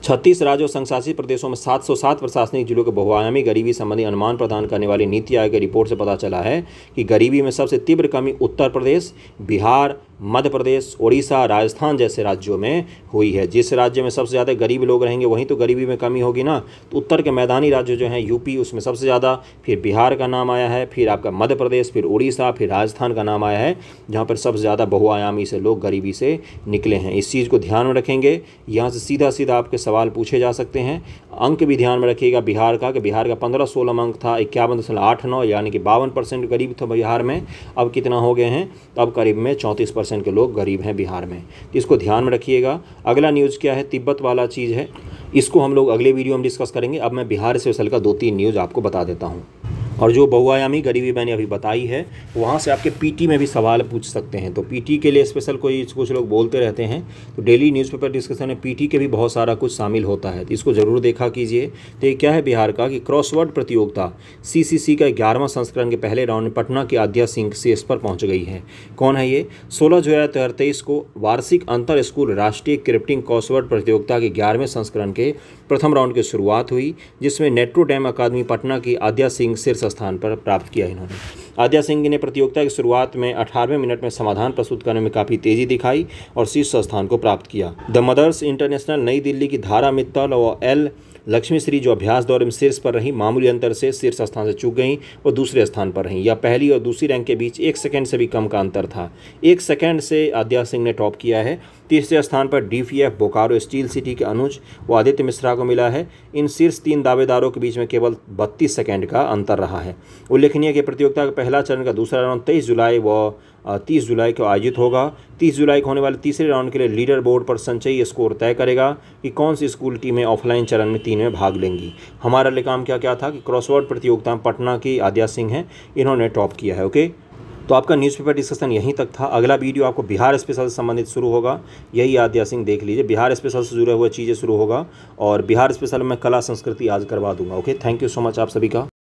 छत्तीस राज्य और संघशासित प्रदेशों में 707 प्रशासनिक जिलों के बहुआयामी गरीबी संबंधी अनुमान प्रदान करने वाली नीति आयोग की रिपोर्ट से पता चला है कि गरीबी में सबसे तीव्र कमी उत्तर प्रदेश बिहार मध्य प्रदेश ओडिशा राजस्थान जैसे राज्यों में हुई है जिस राज्य में सबसे ज़्यादा गरीब लोग रहेंगे वहीं तो गरीबी में कमी होगी ना तो उत्तर के मैदानी राज्य जो हैं यूपी उसमें सबसे ज़्यादा फिर बिहार का नाम आया है फिर आपका मध्य प्रदेश फिर उड़ीसा फिर राजस्थान का नाम आया है जहाँ पर सबसे ज़्यादा बहुआयामी से लोग गरीबी से निकले हैं इस चीज़ को ध्यान में रखेंगे यहाँ से सीधा सीधा आपके सवाल सवाल पूछे जा सकते हैं अंक भी ध्यान में रखिएगा बिहार का कि बिहार का पंद्रह सोलह अंक था इक्यावन दशमलव आठ नौ यानी कि बावन परसेंट गरीब था बिहार में अब कितना हो गए हैं अब करीब में चौंतीस परसेंट के लोग गरीब हैं बिहार में तो इसको ध्यान में रखिएगा अगला न्यूज़ क्या है तिब्बत वाला चीज़ है इसको हम लोग अगले वीडियो में डिस्कस करेंगे अब मैं बिहार से सल का दो तीन न्यूज़ आपको बता देता हूँ और जो बहुआयामी गरीबी मैंने अभी बताई है वहाँ से आपके पीटी में भी सवाल पूछ सकते हैं तो पीटी के लिए स्पेशल कोई कुछ लोग बोलते रहते हैं तो डेली न्यूज़पेपर डिस्कशन में पीटी के भी बहुत सारा कुछ शामिल होता है तो इसको ज़रूर देखा कीजिए तो ये क्या है बिहार का कि क्रॉसवर्ड प्रतियोगिता सी का ग्यारहवां संस्करण के पहले राउंड में पटना की आद्या सिंह से इस पर पहुँच गई है कौन है ये सोलह जुलाई दो को वार्षिक अंतर स्कूल राष्ट्रीय क्रिप्टिंग क्रॉसवर्ड प्रतियोगिता के ग्यारहवें संस्करण के प्रथम राउंड की शुरुआत हुई जिसमें नेट्रो डैम अकादमी पटना की आद्या सिंह शीर्ष स्थान पर प्राप्त किया इन्होंने आद्या सिंह ने प्रतियोगिता की शुरुआत में अठारहवें मिनट में समाधान प्रस्तुत करने में काफ़ी तेजी दिखाई और शीर्ष स्थान को प्राप्त किया द मदर्स इंटरनेशनल नई दिल्ली की धारा मित्तल और एल लक्ष्मी श्री जो अभ्यास दौर में शीर्ष पर रहीं मामूली अंतर से शीर्ष स्थान से चूक गईं और दूसरे स्थान पर रहीं यह पहली और दूसरी रैंक के बीच एक सेकंड से भी कम का अंतर था एक सेकंड से आद्या सिंह ने टॉप किया है तीसरे स्थान पर डीपीएफ बोकारो स्टील सिटी के अनुज व आदित्य मिश्रा को मिला है इन शीर्ष तीन दावेदारों के बीच में केवल बत्तीस सेकेंड का अंतर रहा है उल्लेखनीय कि प्रतियोगिता का पहला चरण का दूसरा राउंड तेईस जुलाई व तीस जुलाई को आयोजित होगा तीस जुलाई को होने वाले तीसरे राउंड के लिए लीडर बोर्ड पर संचयी स्कोर तय करेगा कि कौन सी स्कूल टीमें ऑफलाइन चरण में तीन में भाग लेंगी हमारा लेकाम क्या क्या था कि क्रॉसवर्ड प्रतियोगिता पटना की आद्या सिंह हैं इन्होंने टॉप किया है ओके तो आपका न्यूज़पेपर डिस्कशन यहीं तक था अगला वीडियो आपको बिहार स्पेशल से संबंधित शुरू होगा यही आद्या सिंह देख लीजिए बिहार स्पेशल से जुड़े हुए चीज़ें शुरू होगा और बिहार स्पेशल में कला संस्कृति आज करवा दूंगा okay thank you so much आप सभी का